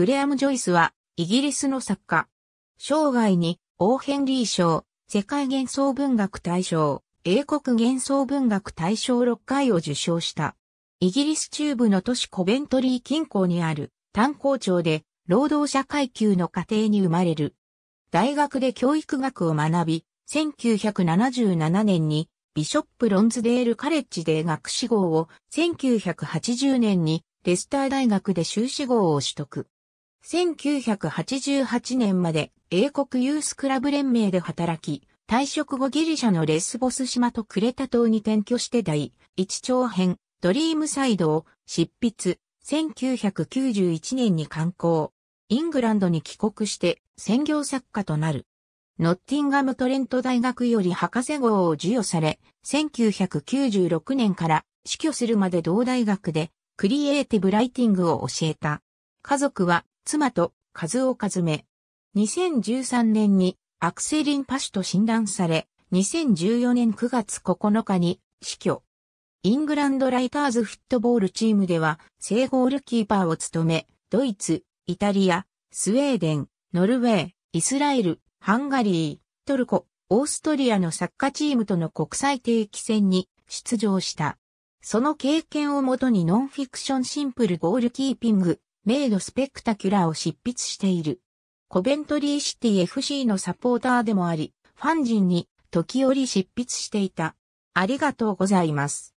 グレアム・ジョイスは、イギリスの作家。生涯に、オーヘンリー賞、世界幻想文学大賞、英国幻想文学大賞6回を受賞した。イギリス中部の都市コベントリー近郊にある炭鉱町で労働者階級の家庭に生まれる。大学で教育学を学び、1977年にビショップ・ロンズデール・カレッジで学士号を、1980年にレスター大学で修士号を取得。1988年まで英国ユースクラブ連盟で働き、退職後ギリシャのレスボス島とクレタ島に転居して第一長編ドリームサイドを執筆、1991年に刊行。イングランドに帰国して専業作家となる。ノッティンガムトレント大学より博士号を授与され、1996年から死去するまで同大学でクリエイティブライティングを教えた。家族は妻と数を数め。2013年にアクセリンパ腫と診断され、2014年9月9日に死去。イングランドライターズフットボールチームでは正ゴールキーパーを務め、ドイツ、イタリア、スウェーデン、ノルウェー、イスラエル、ハンガリー、トルコ、オーストリアのサッカーチームとの国際定期戦に出場した。その経験をもとにノンフィクションシンプルゴールキーピングメイドスペクタキュラーを執筆している。コベントリーシティ FC のサポーターでもあり、ファン人に時折執筆していた。ありがとうございます。